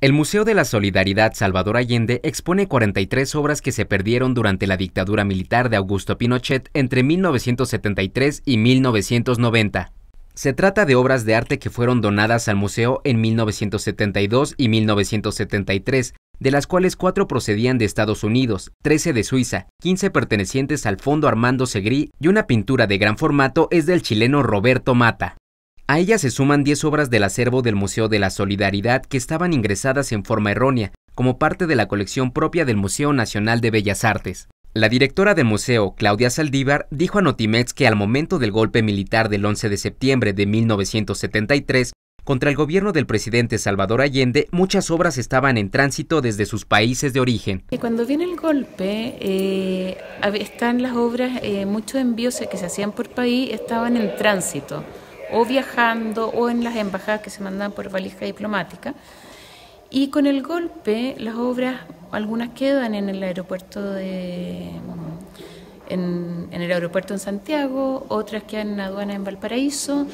El Museo de la Solidaridad Salvador Allende expone 43 obras que se perdieron durante la dictadura militar de Augusto Pinochet entre 1973 y 1990. Se trata de obras de arte que fueron donadas al museo en 1972 y 1973, de las cuales cuatro procedían de Estados Unidos, 13 de Suiza, 15 pertenecientes al Fondo Armando Segrí y una pintura de gran formato es del chileno Roberto Mata. A ellas se suman 10 obras del acervo del Museo de la Solidaridad que estaban ingresadas en forma errónea como parte de la colección propia del Museo Nacional de Bellas Artes. La directora del museo, Claudia Saldívar, dijo a Notimex que al momento del golpe militar del 11 de septiembre de 1973 contra el gobierno del presidente Salvador Allende, muchas obras estaban en tránsito desde sus países de origen. Y cuando viene el golpe, eh, están las obras, eh, muchos envíos que se hacían por país estaban en tránsito o viajando o en las embajadas que se mandan por valija diplomática. Y con el golpe, las obras, algunas quedan en el aeropuerto de. En, el aeropuerto en Santiago, otras quedan en aduana en Valparaíso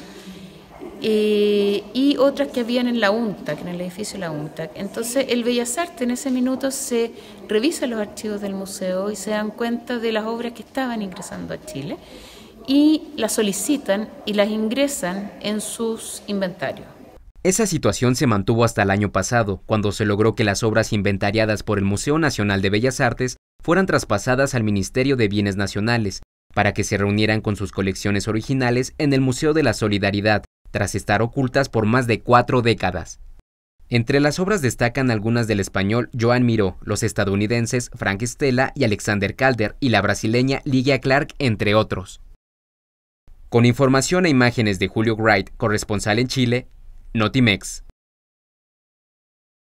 eh, y otras que habían en la UNTAC, en el edificio de la UNTAC. Entonces, el Bellas Artes en ese minuto se revisa los archivos del museo y se dan cuenta de las obras que estaban ingresando a Chile y las solicitan y las ingresan en sus inventarios. Esa situación se mantuvo hasta el año pasado, cuando se logró que las obras inventariadas por el Museo Nacional de Bellas Artes fueran traspasadas al Ministerio de Bienes Nacionales, para que se reunieran con sus colecciones originales en el Museo de la Solidaridad, tras estar ocultas por más de cuatro décadas. Entre las obras destacan algunas del español Joan Miró, los estadounidenses Frank Stella y Alexander Calder y la brasileña Ligia Clark, entre otros. Con información e imágenes de Julio Wright, corresponsal en Chile, Notimex.